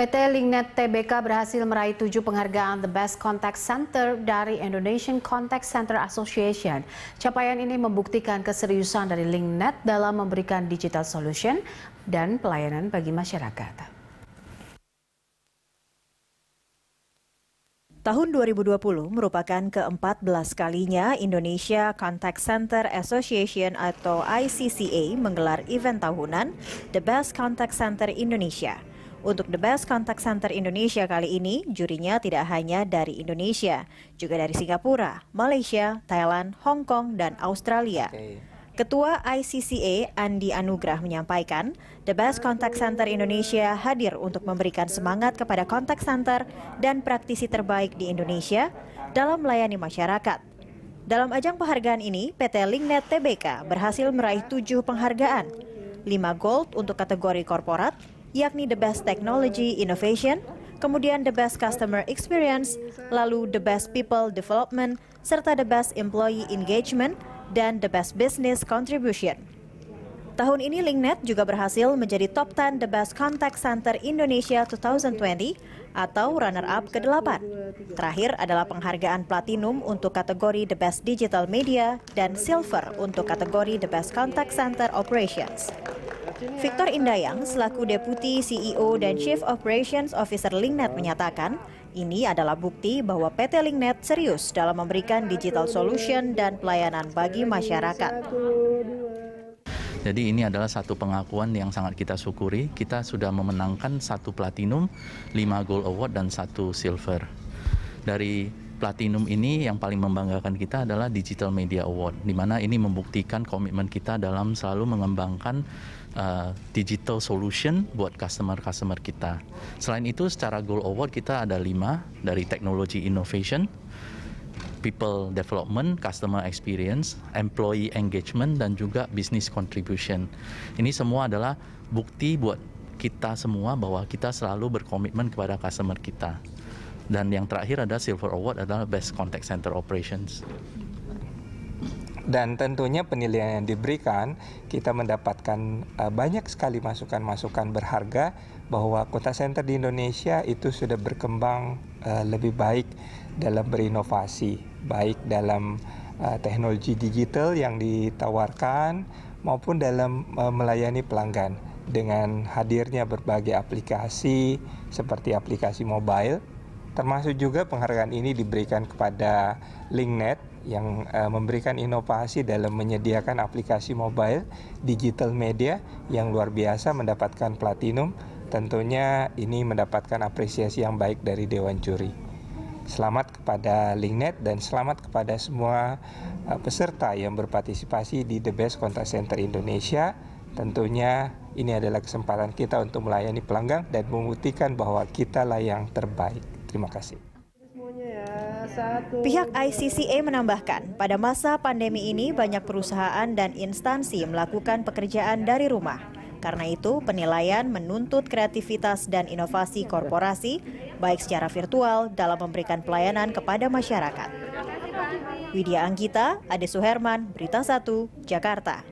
PT Lingnet TBK berhasil meraih tujuh penghargaan The Best Contact Center dari Indonesian Contact Center Association. Capaian ini membuktikan keseriusan dari Lingnet dalam memberikan digital solution dan pelayanan bagi masyarakat. Tahun 2020 merupakan ke-14 kalinya Indonesia Contact Center Association atau ICCA menggelar event tahunan The Best Contact Center Indonesia. Untuk The Best Contact Center Indonesia kali ini, jurinya tidak hanya dari Indonesia, juga dari Singapura, Malaysia, Thailand, Hong Kong, dan Australia. Ketua ICCA Andi Anugrah menyampaikan, The Best Contact Center Indonesia hadir untuk memberikan semangat kepada kontak center dan praktisi terbaik di Indonesia dalam melayani masyarakat. Dalam ajang penghargaan ini, PT Linknet TBK berhasil meraih tujuh penghargaan, 5 gold untuk kategori korporat, yakni the best technology innovation, kemudian the best customer experience, lalu the best people development, serta the best employee engagement, dan the best business contribution. Tahun ini Linknet juga berhasil menjadi top 10 The Best Contact Center Indonesia 2020 atau runner-up ke-8. Terakhir adalah penghargaan platinum untuk kategori The Best Digital Media dan silver untuk kategori The Best Contact Center Operations. Victor Indayang, selaku Deputi CEO dan Chief Operations Officer Linknet menyatakan, ini adalah bukti bahwa PT Linknet serius dalam memberikan digital solution dan pelayanan bagi masyarakat. Jadi ini adalah satu pengakuan yang sangat kita syukuri. Kita sudah memenangkan satu platinum, lima gold award dan satu silver. Dari platinum ini yang paling membanggakan kita adalah Digital Media Award, di mana ini membuktikan komitmen kita dalam selalu mengembangkan Uh, digital solution buat customer-customer kita. Selain itu, secara goal award kita ada lima dari technology innovation, people development, customer experience, employee engagement, dan juga business contribution. Ini semua adalah bukti buat kita semua bahwa kita selalu berkomitmen kepada customer kita. Dan yang terakhir ada Silver Award adalah Best Contact Center Operations dan tentunya penilaian yang diberikan kita mendapatkan uh, banyak sekali masukan-masukan berharga bahwa kota center di Indonesia itu sudah berkembang uh, lebih baik dalam berinovasi baik dalam uh, teknologi digital yang ditawarkan maupun dalam uh, melayani pelanggan dengan hadirnya berbagai aplikasi seperti aplikasi mobile termasuk juga penghargaan ini diberikan kepada Linknet yang uh, memberikan inovasi dalam menyediakan aplikasi mobile digital media yang luar biasa mendapatkan platinum. Tentunya ini mendapatkan apresiasi yang baik dari dewan juri. Selamat kepada Linknet dan selamat kepada semua uh, peserta yang berpartisipasi di The Best Contact Center Indonesia. Tentunya ini adalah kesempatan kita untuk melayani pelanggan dan membuktikan bahwa kita lah yang terbaik. Terima kasih. Pihak ICCA menambahkan, pada masa pandemi ini banyak perusahaan dan instansi melakukan pekerjaan dari rumah. Karena itu, penilaian menuntut kreativitas dan inovasi korporasi, baik secara virtual dalam memberikan pelayanan kepada masyarakat. Widya Anggita, Ade Suherman, Berita 1, Jakarta.